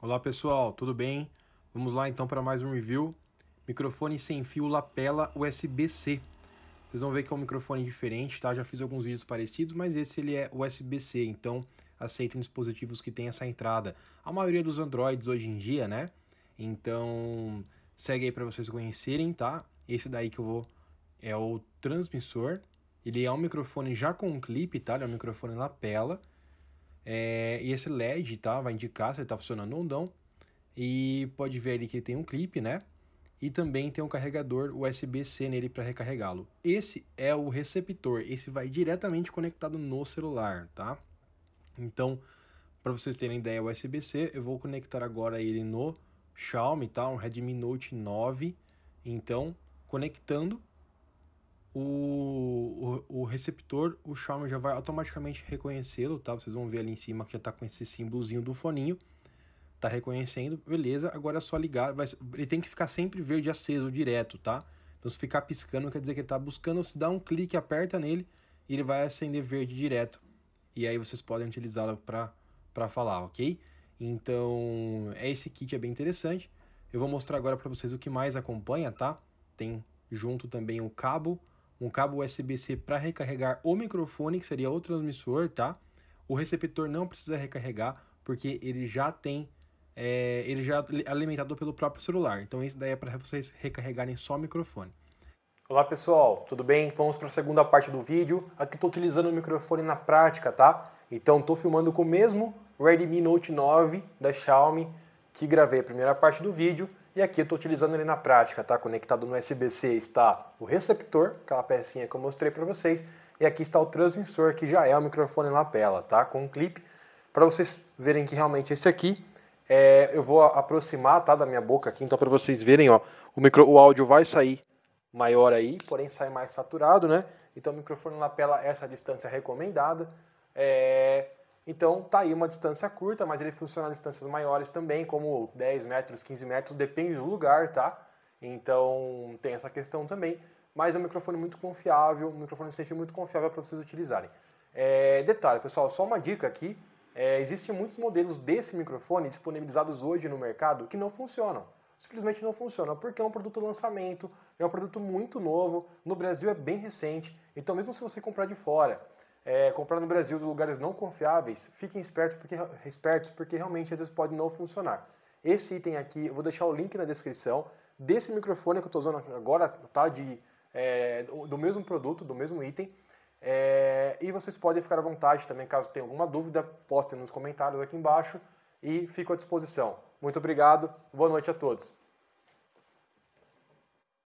Olá pessoal, tudo bem? Vamos lá então para mais um review. Microfone sem fio lapela USB-C. Vocês vão ver que é um microfone diferente, tá? Já fiz alguns vídeos parecidos, mas esse ele é USB-C, então em dispositivos que tem essa entrada. A maioria dos Androids hoje em dia, né? Então segue aí para vocês conhecerem, tá? Esse daí que eu vou é o transmissor. Ele é um microfone já com um clipe, tá? Ele é um microfone lapela. É, e esse LED, tá? Vai indicar se ele tá funcionando ou não. E pode ver ali que ele tem um clipe, né? E também tem um carregador USB-C nele para recarregá-lo. Esse é o receptor, esse vai diretamente conectado no celular, tá? Então, para vocês terem ideia, o USB-C, eu vou conectar agora ele no Xiaomi, tá? Um Redmi Note 9. Então, conectando, o, o, o receptor, o Xiaomi já vai automaticamente reconhecê-lo, tá? Vocês vão ver ali em cima que já tá com esse símbolozinho do foninho. Tá reconhecendo, beleza. Agora é só ligar, vai, ele tem que ficar sempre verde aceso direto, tá? Então se ficar piscando, quer dizer que ele tá buscando, se dá um clique, aperta nele e ele vai acender verde direto. E aí vocês podem utilizá-lo para falar, ok? Então, é esse kit é bem interessante. Eu vou mostrar agora para vocês o que mais acompanha, tá? Tem junto também o cabo, um cabo USB-C para recarregar o microfone, que seria o transmissor, tá? O receptor não precisa recarregar, porque ele já tem, é, ele já é alimentado pelo próprio celular. Então isso daí é para vocês recarregarem só o microfone. Olá pessoal, tudo bem? Vamos para a segunda parte do vídeo. Aqui estou utilizando o microfone na prática, tá? Então estou filmando com o mesmo Redmi Note 9 da Xiaomi que gravei a primeira parte do vídeo e aqui eu estou utilizando ele na prática, tá? Conectado no USB-C está o receptor, aquela pecinha que eu mostrei para vocês, e aqui está o transmissor, que já é o microfone lapela, tá? Com um clipe, para vocês verem que realmente esse aqui, é, eu vou aproximar, tá? Da minha boca aqui, então para vocês verem, ó, o, micro, o áudio vai sair maior aí, porém sai mais saturado, né? Então o microfone lapela, é essa distância recomendada, é então tá aí uma distância curta, mas ele funciona a distâncias maiores também, como 10 metros, 15 metros, depende do lugar, tá? Então tem essa questão também. Mas é um microfone muito confiável, um microfone sensível muito confiável para vocês utilizarem. É, detalhe, pessoal, só uma dica aqui. É, existem muitos modelos desse microfone disponibilizados hoje no mercado que não funcionam. Simplesmente não funcionam, porque é um produto lançamento, é um produto muito novo, no Brasil é bem recente. Então mesmo se você comprar de fora é, comprar no Brasil de lugares não confiáveis, fiquem espertos porque, espertos porque realmente às vezes pode não funcionar. Esse item aqui, eu vou deixar o link na descrição desse microfone que eu estou usando agora, tá? De, é, do mesmo produto, do mesmo item. É, e vocês podem ficar à vontade também, caso tenha alguma dúvida, postem nos comentários aqui embaixo e fico à disposição. Muito obrigado, boa noite a todos.